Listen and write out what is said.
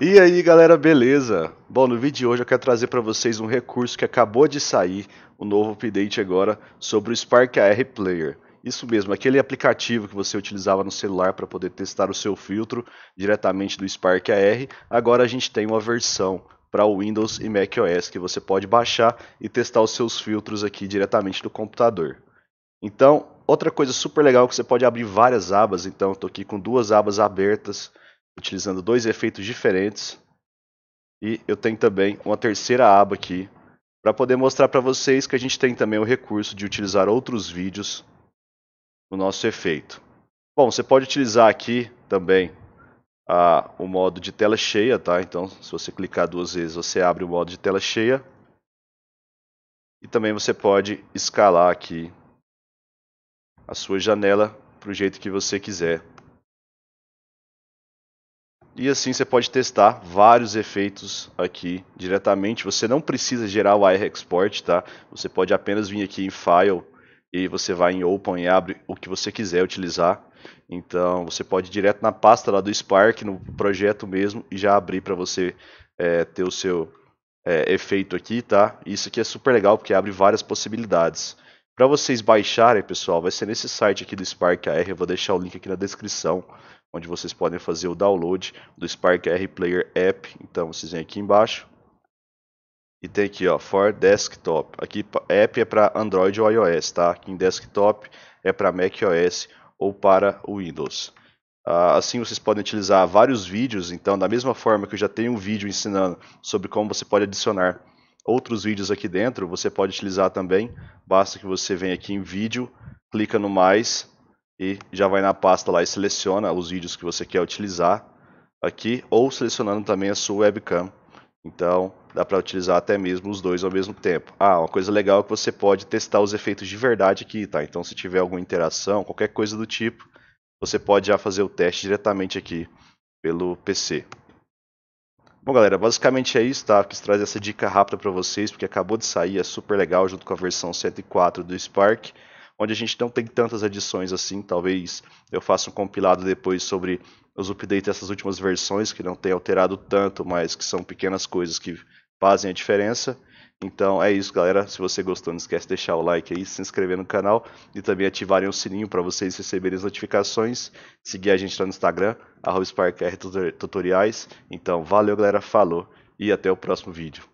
E aí galera, beleza? Bom, no vídeo de hoje eu quero trazer para vocês um recurso que acabou de sair, o um novo update agora, sobre o Spark AR Player. Isso mesmo, aquele aplicativo que você utilizava no celular para poder testar o seu filtro diretamente do Spark AR, agora a gente tem uma versão para Windows e macOS que você pode baixar e testar os seus filtros aqui diretamente do computador. Então, outra coisa super legal é que você pode abrir várias abas, então estou aqui com duas abas abertas utilizando dois efeitos diferentes. E eu tenho também uma terceira aba aqui para poder mostrar para vocês que a gente tem também o recurso de utilizar outros vídeos no nosso efeito. Bom, você pode utilizar aqui também a, o modo de tela cheia, tá? Então, se você clicar duas vezes, você abre o modo de tela cheia. E também você pode escalar aqui a sua janela para o jeito que você quiser. E assim você pode testar vários efeitos aqui diretamente. Você não precisa gerar o IR Export, tá? Você pode apenas vir aqui em File e você vai em Open e abre o que você quiser utilizar. Então você pode ir direto na pasta lá do Spark, no projeto mesmo, e já abrir para você é, ter o seu é, efeito aqui, tá? Isso aqui é super legal porque abre várias possibilidades. Para vocês baixarem, pessoal, vai ser nesse site aqui do Spark AR, eu vou deixar o link aqui na descrição onde vocês podem fazer o download do Spark R Player App. Então vocês vêm aqui embaixo e tem aqui ó, for desktop. Aqui app é para Android ou iOS, tá? Aqui em desktop é para macOS ou para Windows. Ah, assim vocês podem utilizar vários vídeos, então da mesma forma que eu já tenho um vídeo ensinando sobre como você pode adicionar outros vídeos aqui dentro, você pode utilizar também. Basta que você venha aqui em vídeo, clica no mais e já vai na pasta lá e seleciona os vídeos que você quer utilizar aqui ou selecionando também a sua webcam. Então dá para utilizar até mesmo os dois ao mesmo tempo. Ah, uma coisa legal é que você pode testar os efeitos de verdade aqui, tá? Então se tiver alguma interação, qualquer coisa do tipo, você pode já fazer o teste diretamente aqui pelo PC. Bom galera, basicamente é isso, tá? quis trazer essa dica rápida para vocês, porque acabou de sair, é super legal, junto com a versão 104 do Spark onde a gente não tem tantas edições assim. Talvez eu faça um compilado depois sobre os updates dessas últimas versões, que não tem alterado tanto, mas que são pequenas coisas que fazem a diferença. Então é isso, galera. Se você gostou, não esquece de deixar o like aí, se inscrever no canal e também ativarem o sininho para vocês receberem as notificações. Seguir a gente lá no Instagram, @sparkrtutoriais. Então valeu, galera. Falou e até o próximo vídeo.